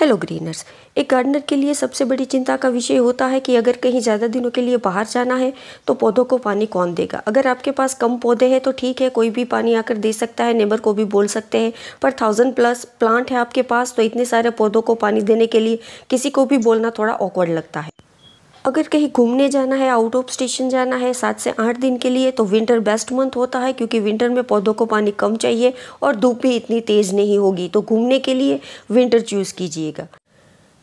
hello ग्रीनर्स एक gardener के लिए सबसे बड़ी चिंता का विषय होता है कि अगर कहीं ज़्यादा दिनों के लिए बाहर जाना है तो पौधों को पानी कौन देगा अगर आपके पास कम पौधे हैं तो ठीक है कोई भी पानी आकर दे सकता है नेबर को भी बोल सकते हैं पर थाउजेंड प्लस प्लांट है आपके पास तो इतने सारे पौधों को पानी देने के लिए किसी को भी बोलना थोड़ा ऑकवर्ड लगता है अगर कहीं घूमने जाना है आउट ऑफ स्टेशन जाना है सात से आठ दिन के लिए तो विंटर बेस्ट मंथ होता है क्योंकि विंटर में पौधों को पानी कम चाहिए और धूप भी इतनी तेज़ नहीं होगी तो घूमने के लिए विंटर चूज़ कीजिएगा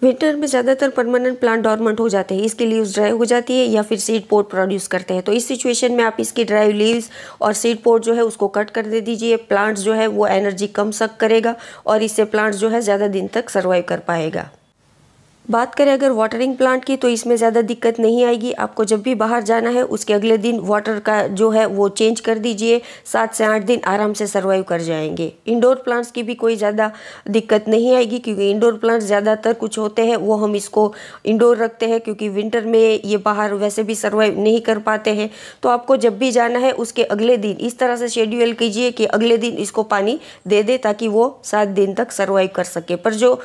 विंटर में ज़्यादातर परमानेंट प्लांट डॉर्मेंट हो जाते हैं इसके लीव्स ड्राई हो जाती है या फिर सीड पोर्ट प्रोड्यूस करते हैं तो इस सिचुएशन में आप इसकी ड्राई लीव्स और सीड पोर्ट जो है उसको कट कर दे दीजिए प्लांट्स जो है वो एनर्जी कम सक करेगा और इससे प्लांट्स जो है ज़्यादा दिन तक सर्वाइव कर पाएगा बात करें अगर वाटरिंग प्लांट की तो इसमें ज़्यादा दिक्कत नहीं आएगी आपको जब भी बाहर जाना है उसके अगले दिन वाटर का जो है वो चेंज कर दीजिए सात से आठ दिन आराम से सर्वाइव कर जाएंगे इंडोर प्लांट्स की भी कोई ज़्यादा दिक्कत नहीं आएगी क्योंकि इंडोर प्लांट्स ज़्यादातर कुछ होते हैं वो हम इसको इंडोर रखते हैं क्योंकि विंटर में ये बाहर वैसे भी सर्वाइव नहीं कर पाते हैं तो आपको जब भी जाना है उसके अगले दिन इस तरह से शेड्यूल कीजिए कि अगले दिन इसको पानी दे दे ताकि वो सात दिन तक सर्वाइव कर सके पर जो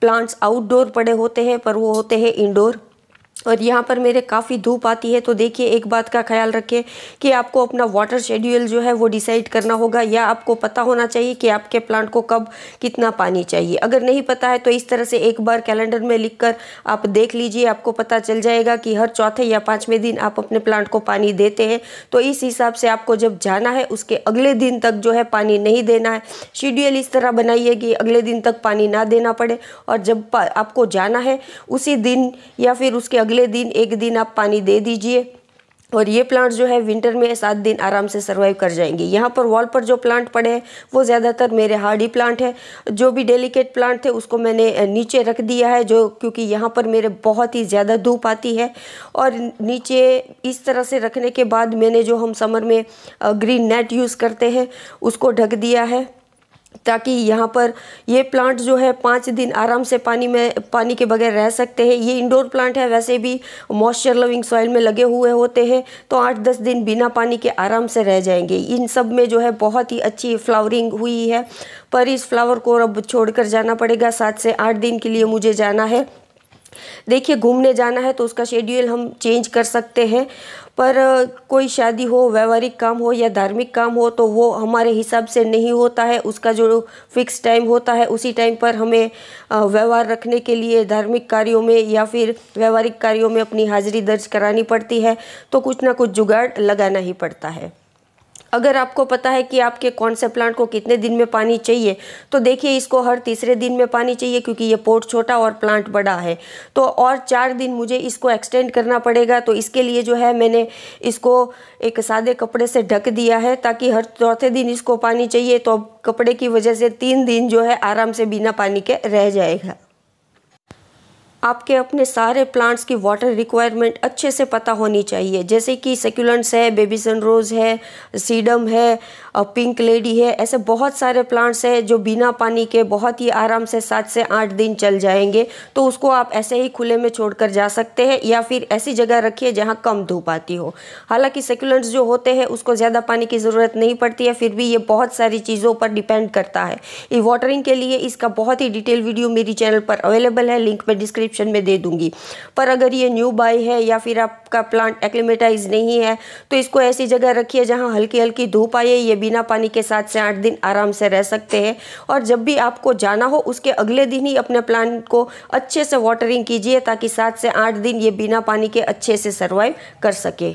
प्लांट्स आउटडोर पड़े होते हैं पर वो होते हैं इंडोर और यहाँ पर मेरे काफ़ी धूप आती है तो देखिए एक बात का ख्याल रखें कि आपको अपना वाटर शेड्यूल जो है वो डिसाइड करना होगा या आपको पता होना चाहिए कि आपके प्लांट को कब कितना पानी चाहिए अगर नहीं पता है तो इस तरह से एक बार कैलेंडर में लिख कर आप देख लीजिए आपको पता चल जाएगा कि हर चौथे या पाँचवें दिन आप अपने प्लांट को पानी देते हैं तो इस हिसाब से आपको जब जाना है उसके अगले दिन तक जो है पानी नहीं देना है शेड्यूल इस तरह बनाइए कि अगले दिन तक पानी ना देना पड़े और जब आपको जाना है उसी दिन या फिर उसके अगले दिन एक दिन आप पानी दे दीजिए और ये प्लांट जो है विंटर में सात दिन आराम से सर्वाइव कर जाएंगे यहाँ पर वॉल पर जो प्लांट पड़े हैं वो ज़्यादातर मेरे हार्डी प्लांट है जो भी डेलिकेट प्लांट थे उसको मैंने नीचे रख दिया है जो क्योंकि यहाँ पर मेरे बहुत ही ज़्यादा धूप आती है और नीचे इस तरह से रखने के बाद मैंने जो हम समर में ग्रीन नेट यूज़ करते हैं उसको ढक दिया है ताकि यहाँ पर ये प्लांट जो है पाँच दिन आराम से पानी में पानी के बगैर रह सकते हैं ये इंडोर प्लांट है वैसे भी मॉइस्चर लविंग सॉइल में लगे हुए होते हैं तो आठ दस दिन बिना पानी के आराम से रह जाएंगे इन सब में जो है बहुत ही अच्छी फ्लावरिंग हुई है पर इस फ्लावर को अब छोड़ कर जाना पड़ेगा सात से आठ दिन के लिए मुझे जाना है देखिए घूमने जाना है तो उसका शेड्यूल हम चेंज कर सकते हैं पर कोई शादी हो व्यवहारिक काम हो या धार्मिक काम हो तो वो हमारे हिसाब से नहीं होता है उसका जो फिक्स टाइम होता है उसी टाइम पर हमें व्यवहार रखने के लिए धार्मिक कार्यों में या फिर व्यवहारिक कार्यों में अपनी हाजिरी दर्ज करानी पड़ती है तो कुछ ना कुछ जुगाड़ लगाना ही पड़ता है अगर आपको पता है कि आपके कौन से प्लांट को कितने दिन में पानी चाहिए तो देखिए इसको हर तीसरे दिन में पानी चाहिए क्योंकि ये पोर्ट छोटा और प्लांट बड़ा है तो और चार दिन मुझे इसको एक्सटेंड करना पड़ेगा तो इसके लिए जो है मैंने इसको एक सादे कपड़े से ढक दिया है ताकि हर चौथे दिन इसको पानी चाहिए तो कपड़े की वजह से तीन दिन जो है आराम से बिना पानी के रह जाएगा आपके अपने सारे प्लांट्स की वाटर रिक्वायरमेंट अच्छे से पता होनी चाहिए जैसे कि सेक्यूलेंट्स है बेबी सनरोज़ है सीडम है पिंक लेडी है ऐसे बहुत सारे प्लांट्स हैं जो बिना पानी के बहुत ही आराम से सात से आठ दिन चल जाएंगे तो उसको आप ऐसे ही खुले में छोड़कर जा सकते हैं या फिर ऐसी जगह रखिए जहाँ कम धूप आती हो हालांकि सेक्युलेंट्स जो होते हैं उसको ज़्यादा पानी की ज़रूरत नहीं पड़ती है फिर भी ये बहुत सारी चीज़ों पर डिपेंड करता है ये वाटरिंग के लिए इसका बहुत ही डिटेल वीडियो मेरी चैनल पर अवेलेबल है लिंक मैं डिस्क्रिप्शन में दे दूँगी पर अगर ये न्यू बाई है या फिर आपका प्लांट एक्लिमेटाइज नहीं है तो इसको ऐसी जगह रखिए जहाँ हल्की हल्की धूप आए ये बिना पानी के सात से आठ दिन आराम से रह सकते हैं और जब भी आपको जाना हो उसके अगले दिन ही अपने प्लांट को अच्छे से वाटरिंग कीजिए ताकि सात से आठ दिन ये बिना पानी के अच्छे से सर्वाइव कर सके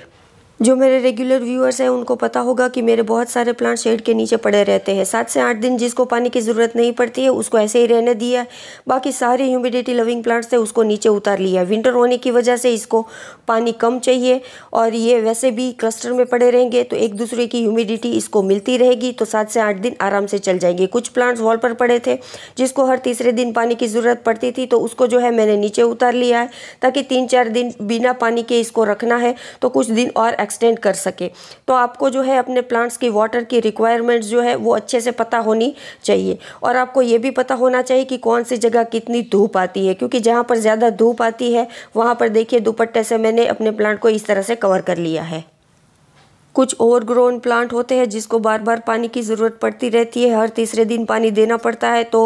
जो मेरे रेगुलर व्यूअर्स हैं उनको पता होगा कि मेरे बहुत सारे प्लांट शेड के नीचे पड़े रहते हैं सात से आठ दिन जिसको पानी की ज़रूरत नहीं पड़ती है उसको ऐसे ही रहने दिया है बाकी सारे ह्यूमिडिटी लविंग प्लांट्स थे उसको नीचे उतार लिया विंटर होने की वजह से इसको पानी कम चाहिए और ये वैसे भी क्लस्टर में पड़े रहेंगे तो एक दूसरे की ह्यूमिडिटी इसको मिलती रहेगी तो सात से आठ दिन आराम से चल जाएंगे कुछ प्लांट्स वॉल पर पड़े थे जिसको हर तीसरे दिन पानी की ज़रूरत पड़ती थी तो उसको जो है मैंने नीचे उतार लिया है ताकि तीन चार दिन बिना पानी के इसको रखना है तो कुछ दिन और एक्सटेंड कर सके तो आपको जो है अपने प्लांट्स की वाटर की रिक्वायरमेंट्स जो है वो अच्छे से पता होनी चाहिए और आपको ये भी पता होना चाहिए कि कौन सी जगह कितनी धूप आती है क्योंकि जहाँ पर ज़्यादा धूप आती है वहाँ पर देखिए दुपट्टे से मैंने अपने प्लांट को इस तरह से कवर कर लिया है कुछ ओवर ग्रोन प्लांट होते हैं जिसको बार बार पानी की ज़रूरत पड़ती रहती है हर तीसरे दिन पानी देना पड़ता है तो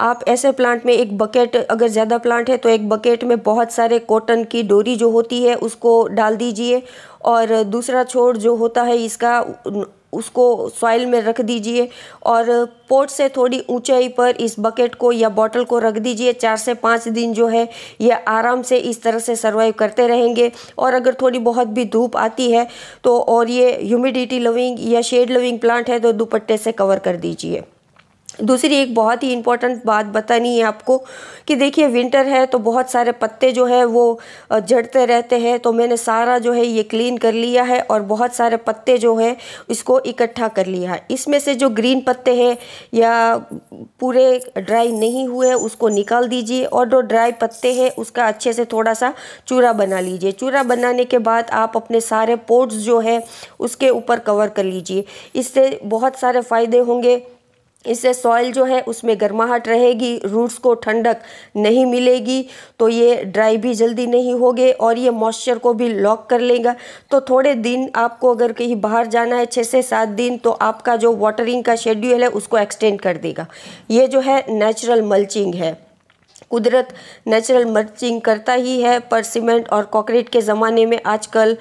आप ऐसे प्लांट में एक बकेट अगर ज़्यादा प्लांट है तो एक बकेट में बहुत सारे कॉटन की डोरी जो होती है उसको डाल दीजिए और दूसरा छोड़ जो होता है इसका उसको सॉइल में रख दीजिए और पोट से थोड़ी ऊंचाई पर इस बकेट को या बॉटल को रख दीजिए चार से पाँच दिन जो है ये आराम से इस तरह से सर्वाइव करते रहेंगे और अगर थोड़ी बहुत भी धूप आती है तो और ये ह्यूमिडिटी लविंग या शेड लविंग प्लांट है तो दुपट्टे से कवर कर दीजिए दूसरी एक बहुत ही इम्पॉर्टेंट बात बतानी है आपको कि देखिए विंटर है तो बहुत सारे पत्ते जो है वो झड़ते रहते हैं तो मैंने सारा जो है ये क्लीन कर लिया है और बहुत सारे पत्ते जो है इसको इकट्ठा कर लिया है इसमें से जो ग्रीन पत्ते हैं या पूरे ड्राई नहीं हुए उसको निकाल दीजिए और जो ड्राई पत्ते हैं उसका अच्छे से थोड़ा सा चूरा बना लीजिए चूरा बनाने के बाद आप अपने सारे पोर्ट्स जो है उसके ऊपर कवर कर लीजिए इससे बहुत सारे फ़ायदे होंगे इससे सॉइल जो है उसमें गर्माहट रहेगी रूट्स को ठंडक नहीं मिलेगी तो ये ड्राई भी जल्दी नहीं होगे और ये मॉइस्चर को भी लॉक कर लेगा तो थोड़े दिन आपको अगर कहीं बाहर जाना है छः से सात दिन तो आपका जो वाटरिंग का शेड्यूल है उसको एक्सटेंड कर देगा ये जो है नेचुरल मल्चिंग है कुदरत नेचुरल मल्चिंग करता ही है पर सीमेंट और कॉकरेट के ज़माने में आजकल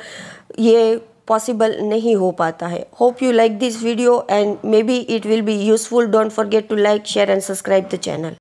ये पॉसिबल नहीं हो पाता है hope you like this video and may be it will be useful don't forget to like share and subscribe the channel